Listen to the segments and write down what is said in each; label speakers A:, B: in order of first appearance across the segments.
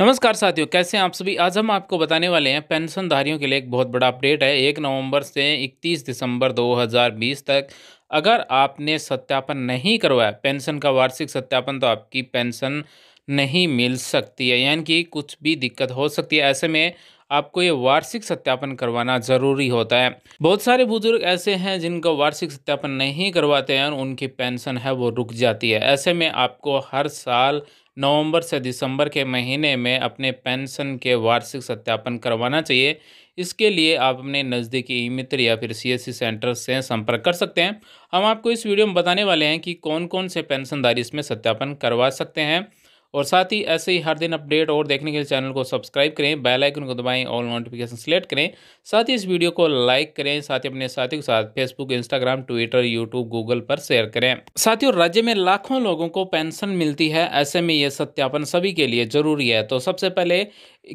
A: नमस्कार साथियों कैसे हैं आप सभी आज हम आपको बताने वाले हैं पेंशनधारियों के लिए एक बहुत बड़ा अपडेट है एक नवंबर से 31 दिसंबर 2020 तक अगर आपने सत्यापन नहीं करवाया पेंशन का वार्षिक सत्यापन तो आपकी पेंशन नहीं मिल सकती है यानी कि कुछ भी दिक्कत हो सकती है ऐसे में आपको ये वार्षिक सत्यापन करवाना जरूरी होता है बहुत सारे बुजुर्ग ऐसे हैं जिनको वार्षिक सत्यापन नहीं करवाते हैं और उनकी पेंशन है वो रुक जाती है ऐसे में आपको हर साल नवंबर से दिसंबर के महीने में अपने पेंशन के वार्षिक सत्यापन करवाना चाहिए इसके लिए आप अपने नज़दीकी ई मित्र या फिर सीएससी सेंटर से संपर्क कर सकते हैं हम आपको इस वीडियो में बताने वाले हैं कि कौन कौन से पेंशनदारी इसमें सत्यापन करवा सकते हैं और साथ ही ऐसे ही हर दिन अपडेट और देखने के लिए चैनल को सब्सक्राइब करें बेल आइकन को दबाएं ऑल नोटिफिकेशन सेलेक्ट करें साथ ही इस वीडियो को लाइक करें साथ ही अपने साथियों के साथ Facebook Instagram Twitter YouTube Google पर शेयर करें साथियों राज्य में लाखों लोगों को पेंशन मिलती है ऐसे में ये सत्यापन सभी के लिए जरूरी है तो सबसे पहले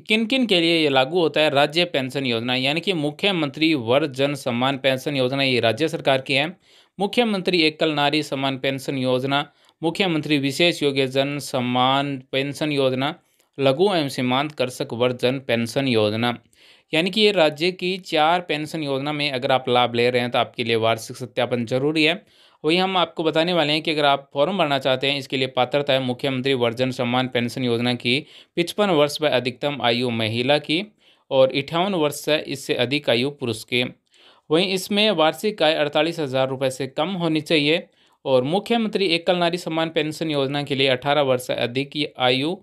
A: किन किन के लिए ये लागू होता है राज्य पेंशन योजना यानी कि मुख्यमंत्री वर जन सम्मान पेंशन योजना ये राज्य सरकार की है मुख्यमंत्री एकल नारी सम्मान पेंशन योजना मुख्यमंत्री विशेष योग्य जन सम्मान पेंशन योजना लघु एवं सीमांत कृषक वर्ग जन पेंशन योजना यानी कि ये राज्य की चार पेंशन योजना में अगर आप लाभ ले रहे हैं तो आपके लिए वार्षिक सत्यापन जरूरी है वही हम आपको बताने वाले हैं कि अगर आप फॉर्म भरना चाहते हैं इसके लिए पात्रता है मुख्यमंत्री वर्जन सम्मान पेंशन योजना की पिचपन वर्ष व अधिकतम आयु महिला की और इठावन वर्ष से इससे अधिक आयु पुरुष की वहीं इसमें वार्षिक आय अड़तालीस हज़ार रुपये से कम होनी चाहिए और मुख्यमंत्री एकल नारी सम्मान पेंशन योजना के लिए अठारह वर्ष से अधिक की आयु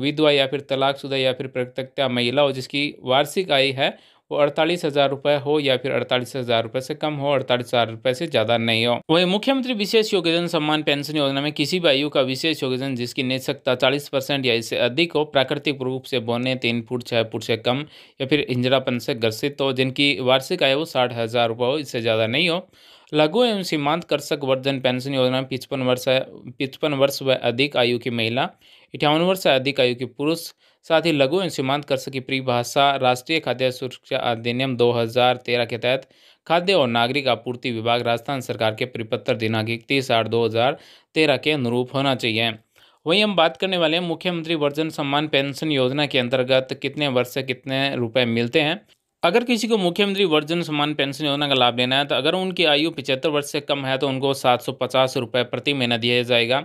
A: विधवा या फिर तलाकशुदा या फिर प्रत्यक्ता महिला हो जिसकी वार्षिक आय है वो अड़तालीस हज़ार रुपये हो या फिर अड़तालीस हज़ार रुपये से कम हो अड़तालीस हज़ार रुपये से ज़्यादा नहीं हो वही मुख्यमंत्री विशेष योग्यजन सम्मान पेंशन योजना में किसी भी आयु का विशेष योग्यजन जिसकी निशक्ता चालीस परसेंट या इससे अधिक हो प्राकृतिक रूप से बोने तीन फुट छः फुट से कम या फिर इंजरापन से ग्रसित हो जिनकी वार्षिक आय वो साठ हज़ार रुपये हो इससे ज़्यादा नहीं हो लघु एवं सीमांत कृषक वर्धन पेंशन योजना में पिचपन वर्ष पिचपन वर्ष व अधिक आयु की महिला इक्यावन वर्ष से अधिक आयु के पुरुष साथ ही लघु एवं सीमांत कृषक की परिभाषा राष्ट्रीय खाद्य सुरक्षा अधिनियम 2013 के तहत खाद्य और नागरिक आपूर्ति विभाग राजस्थान सरकार के परिपत्र दिनांक इकतीस आठ दो हज़ार तेरह के अनुरूप होना चाहिए वहीं हम बात करने वाले हैं मुख्यमंत्री वर्जन सम्मान पेंशन योजना के अंतर्गत कितने वर्ष से कितने रुपए मिलते हैं अगर किसी को मुख्यमंत्री वर्जन सम्मान पेंशन योजना का लाभ लेना है तो अगर उनकी आयु पिचहत्तर वर्ष से कम है तो उनको सात सौ पचास रुपये प्रति महीना दिया जाएगा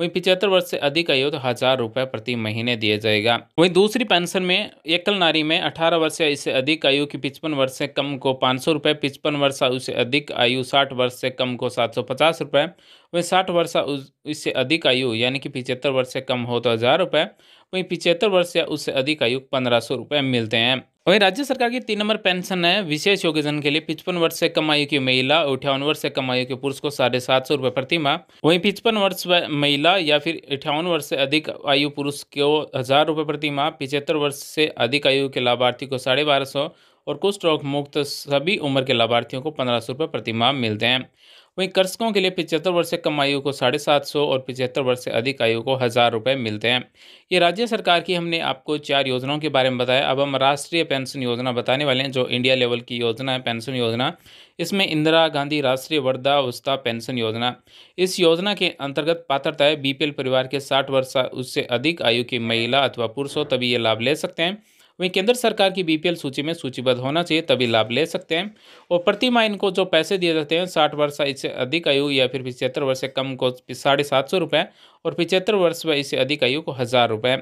A: वहीं पिचहत्तर वर्ष से अधिक आयु तो हज़ार रुपये प्रति महीने दिया जाएगा वहीं दूसरी पेंशन में एकल नारी में अठारह वर्ष या इससे अधिक आयु की पचपन वर्ष से कम को पाँच सौ रुपये पचपन वर्ष उससे अधिक आयु साठ वर्ष से कम को सात सौ पचास रुपये वहीं साठ वर्ष इससे अधिक आयु यानी कि पिचहत्तर वर्ष से कम हो तो हज़ार रुपये वहीं पिचहत्तर वर्ष या उससे अधिक आयु पंद्रह सौ रुपये मिलते हैं वहीं राज्य सरकार की तीन नंबर पेंशन है विशेष योगदान के लिए पिचपन वर्ष से कम आयु की महिला अठावन वर्ष से कम आयु के पुरुष को साढ़े सात सौ रुपये प्रति माह वहीं पिचपन वर्ष महिला या फिर अठावन वर्ष से अधिक आयु पुरुष को हजार रुपये प्रति माह पिछहत्तर वर्ष से अधिक आयु के लाभार्थी को साढ़े बारह सौ और कुछ रोग मुक्त सभी उम्र के लाभार्थियों को पंद्रह सौ रुपये प्रतिमाह मिलते हैं वहीं कर्षकों के लिए पिछहत्तर वर्ष से कम आयु को साढ़े सात सौ और पिछहत्तर वर्ष से अधिक आयु को हज़ार रुपये मिलते हैं ये राज्य सरकार की हमने आपको चार योजनाओं के बारे में बताया अब हम राष्ट्रीय पेंशन योजना बताने वाले हैं जो इंडिया लेवल की योजना है पेंशन योजना इसमें इंदिरा गांधी राष्ट्रीय वृद्धावस्था पेंशन योजना इस योजना के अंतर्गत पात्रता है बीपीएल परिवार के साठ वर्ष उससे अधिक आयु की महिला अथवा पुरुष हो तभी ये लाभ ले सकते हैं वहीं केंद्र सरकार की बीपीएल सूची में सूचीबद्ध होना चाहिए तभी लाभ ले सकते हैं और प्रति माह इनको जो पैसे दिए जाते हैं साठ वर्ष इससे अधिक आयु या फिर पिछहत्तर वर्ष से कम को साढ़े सात सौ रुपये और पिछहत्तर वर्ष व इससे अधिक आयु को हज़ार रुपये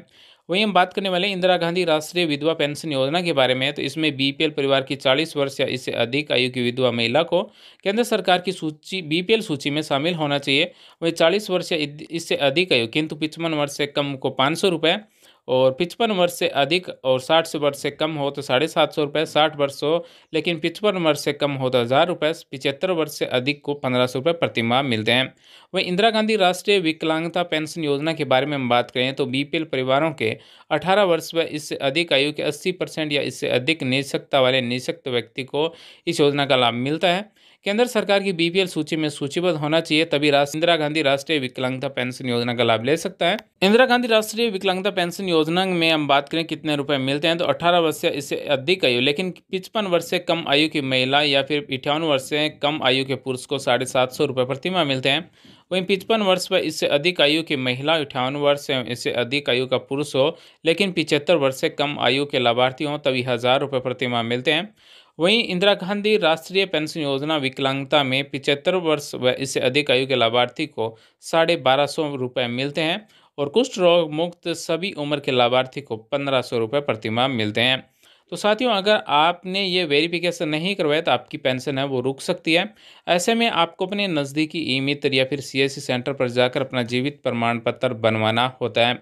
A: वहीं हम बात करने वाले इंदिरा गांधी राष्ट्रीय विधवा पेंशन योजना के बारे में तो इसमें बीपीएल परिवार की 40 वर्ष या इससे अधिक आयु की विधवा महिला को केंद्र सरकार की सूची बीपीएल सूची में शामिल होना चाहिए वहीं 40 वर्ष या इससे अधिक आयु किंतु पिचपन वर्ष से कम को पाँच सौ रुपये और पिचपन वर्ष से अधिक और साठ से वर्ष से कम हो तो साढ़े सात सौ रुपये साठ वर्ष हो लेकिन पिचपन वर्ष से कम हो तो हज़ार रुपये पिचहत्तर वर्ष से अधिक को पंद्रह सौ रुपये प्रतिमाह मिलते हैं वहीं इंदिरा गांधी राष्ट्रीय विकलांगता पेंशन योजना के बारे में हम बात करें तो बीपीएल परिवारों के अठारह वर्ष व इससे अधिक आयु के अस्सी परसेंट या इससे अधिक निशक्ता वाले निशक्त व्यक्ति को इस योजना का लाभ मिलता है केंद्र सरकार की बीपीएल सूची में सूचीबद्ध होना चाहिए तभी इंदिरा गांधी राष्ट्रीय विकलांगता पेंशन योजना का लाभ ले सकता है इंदिरा गांधी राष्ट्रीय विकलांगता पेंशन योजना में हम बात करें कितने रुपए मिलते हैं तो अठारह वर्ष से इससे अधिक आयु लेकिन पिचपन वर्ष से कम आयु की महिला या फिर इठावन वर्ष से कम आयु के पुरुष को साढ़े सात सौ रुपये प्रतिमा मिलते हैं वहीं पिचपन वर्ष पर इससे अधिक आयु की महिला अठावन वर्ष से इससे अधिक आयु का पुरुष हो लेकिन पिचहत्तर वर्ष से कम आयु के लाभार्थी हों तभी हज़ार रुपये प्रतिमा मिलते हैं वहीं इंदिरा गांधी राष्ट्रीय पेंशन योजना विकलांगता में पिचहत्तर वर्ष व इससे अधिक आयु के लाभार्थी को साढ़े बारह सौ रुपये मिलते हैं और कुष्ठ रोग मुक्त सभी उम्र के लाभार्थी को पंद्रह सौ रुपये प्रतिमाह मिलते हैं तो साथियों अगर आपने ये वेरिफिकेशन नहीं करवाया तो आपकी पेंशन है वो रुक सकती है ऐसे में आपको अपने नज़दीकी ई मित्र या फिर सी सेंटर पर जाकर अपना जीवित प्रमाण पत्र बनवाना होता है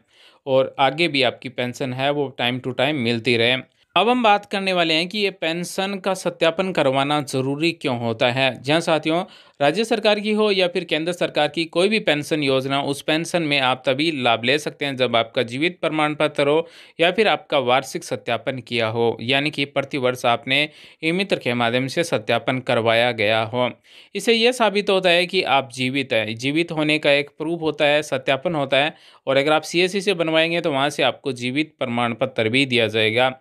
A: और आगे भी आपकी पेंशन है वो टाइम टू टाइम मिलती रहे अब हम बात करने वाले हैं कि ये पेंशन का सत्यापन करवाना ज़रूरी क्यों होता है जहाँ साथियों राज्य सरकार की हो या फिर केंद्र सरकार की कोई भी पेंशन योजना उस पेंशन में आप तभी लाभ ले सकते हैं जब आपका जीवित प्रमाण पत्र हो या फिर आपका वार्षिक सत्यापन किया हो यानी कि प्रतिवर्ष आपने ई मित्र के माध्यम से सत्यापन करवाया गया हो इसे यह साबित होता है कि आप जीवित हैं जीवित होने का एक प्रूफ होता है सत्यापन होता है और अगर आप सी से बनवाएंगे तो वहाँ से आपको जीवित प्रमाण पत्र भी दिया जाएगा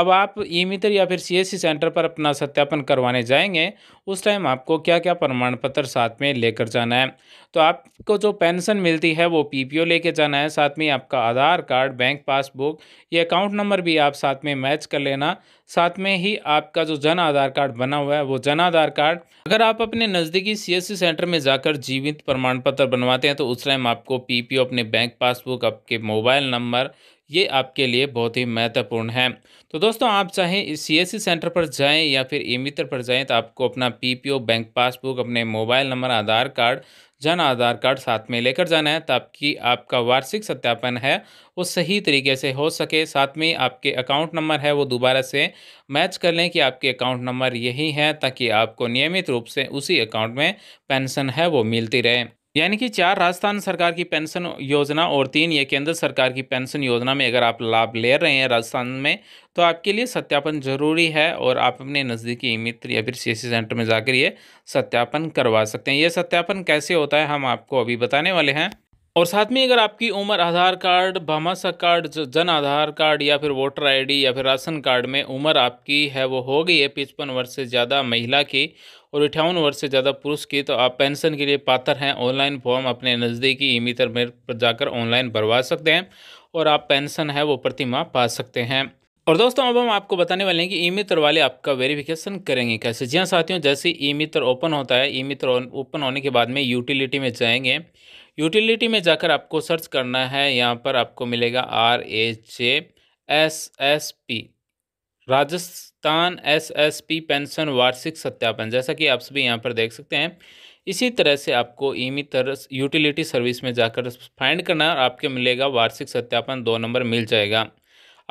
A: अब आप ई मित्र या फिर सी सेंटर पर अपना सत्यापन करवाने जाएंगे उस टाइम आपको क्या क्या प्रमाण पत्र साथ में लेकर जाना है तो आपको जो पेंशन मिलती है वो पीपीओ लेके जाना है साथ में आपका आधार कार्ड बैंक पासबुक ये अकाउंट नंबर भी आप साथ में मैच कर लेना साथ में ही आपका जो जन आधार कार्ड बना हुआ है वो जन आधार कार्ड अगर आप अपने नज़दीकी सीएससी सेंटर में जाकर जीवित प्रमाण पत्र बनवाते हैं तो उस टाइम आपको पीपीओ अपने बैंक पासबुक आपके मोबाइल नंबर ये आपके लिए बहुत ही महत्वपूर्ण है तो दोस्तों आप चाहें इस सी सेंटर पर जाएं या फिर ई मित्र पर जाएं तो आपको अपना पीपीओ बैंक पासबुक अपने mobile number Aadhaar card Jan Aadhaar card साथ में लेकर जाना है ताकि आपका वार्षिक सत्यापन है वो सही तरीके से हो सके साथ में आपके अकाउंट नंबर है वो दोबारा से मैच कर लें कि आपके अकाउंट नंबर यही है ताकि आपको नियमित रूप से उसी अकाउंट में पेंशन है वो मिलती रहे यानी कि चार राजस्थान सरकार की पेंशन योजना और तीन ये केंद्र सरकार की पेंशन योजना में अगर आप लाभ ले रहे हैं राजस्थान में तो आपके लिए सत्यापन जरूरी है और आप अपने नज़दीकी मित्र या फिर सी सेंटर में जाकर ये सत्यापन करवा सकते हैं ये सत्यापन कैसे होता है हम आपको अभी बताने वाले हैं और साथ में अगर आपकी उम्र आधार card Bhamasha card Jan Aadhaar card या फिर वोटर आईडी या फिर राशन कार्ड में उम्र आपकी है वो हो गई है पचपन वर्ष से ज़्यादा महिला की और अठावन वर्ष से ज़्यादा पुरुष की तो आप पेंशन के लिए पात्र हैं ऑनलाइन फॉर्म अपने नज़दीकी ई मित्र पर जाकर ऑनलाइन भरवा सकते हैं और आप पेंशन है वो प्रतिमा पा सकते हैं और दोस्तों अब हम आपको बताने वाले हैं कि ई मित्र वाले आपका वेरिफिकेशन करेंगे कैसे जी हाँ साथियों जैसे ई मित्र ओपन होता है ई मित्र ओपन होने के बाद में यूटिलिटी में जाएंगे यूटिलिटी में जाकर आपको सर्च करना है यहाँ पर आपको मिलेगा R A J S S P Rajasthan S S P pension वार्षिक सत्यापन जैसा कि आप सभी यहाँ पर देख सकते हैं इसी तरह से आपको ई मित्र यूटिलिटी सर्विस में जाकर फाइंड करना है और आपके मिलेगा वार्षिक सत्यापन दो नंबर मिल जाएगा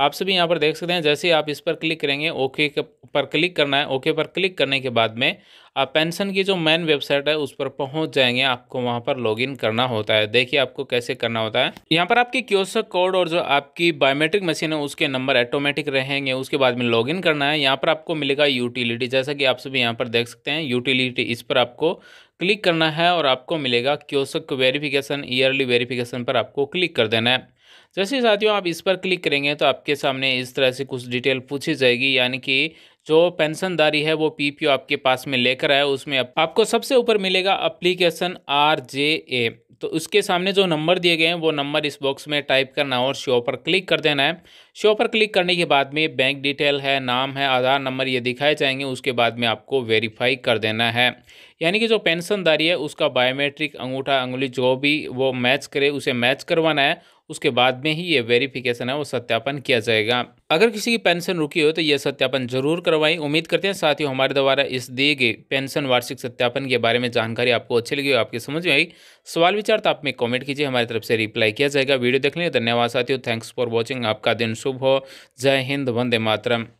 A: आप सभी यहाँ पर देख सकते हैं जैसे ही आप इस पर क्लिक करेंगे ओके पर क्लिक करना है ओके पर क्लिक करने के बाद में आप पेंशन की जो मेन वेबसाइट है उस पर पहुंच जाएंगे आपको वहां पर लॉगिन करना होता है देखिए आपको कैसे करना होता है यहाँ पर आपकी क्योसक कोड और जो आपकी बायोमेट्रिक मशीन है उसके नंबर ऑटोमेटिक रहेंगे उसके बाद में लॉगिन करना है यहाँ पर आपको मिलेगा यूटिलिटी जैसा कि आप सभी यहाँ पर देख सकते हैं यूटिलिटी इस पर आपको क्लिक करना है और आपको मिलेगा क्योसक वेरीफिकेशन ईयरली वेरीफिकेशन पर आपको क्लिक कर देना है जैसे साथियों आप इस पर क्लिक करेंगे तो आपके सामने इस तरह से कुछ डिटेल पूछी जाएगी यानी कि जो पेंशनदारी है वो पीपीओ आपके पास में लेकर आए उसमें आपको सबसे ऊपर मिलेगा अप्लीकेशन आर जे ए तो उसके सामने जो नंबर दिए गए हैं वो नंबर इस बॉक्स में टाइप करना है और शो पर क्लिक कर देना है शो पर क्लिक करने के बाद में बैंक डिटेल है नाम है आधार नंबर ये दिखाए जाएंगे उसके बाद में आपको वेरीफाई कर देना है यानी कि जो पेंशनदारी है उसका बायोमेट्रिक अंगूठा अंगुली जो भी वो मैच करे उसे मैच करवाना है उसके बाद में ही ये वेरिफिकेशन है वो सत्यापन किया जाएगा अगर किसी की पेंशन रुकी हो तो यह सत्यापन जरूर करवाएं उम्मीद करते हैं साथ ही हमारे द्वारा इस दिए गए पेंशन वार्षिक सत्यापन के बारे में जानकारी आपको अच्छी लगी हो आपकी समझ में आई सवाल विचार तो आप में कॉमेंट कीजिए हमारी तरफ से रिप्लाई किया जाएगा वीडियो देखने धन्यवाद साथियों थैंक्स फॉर वॉचिंग आपका दिन शुभ हो जय हिंद वंदे मातरम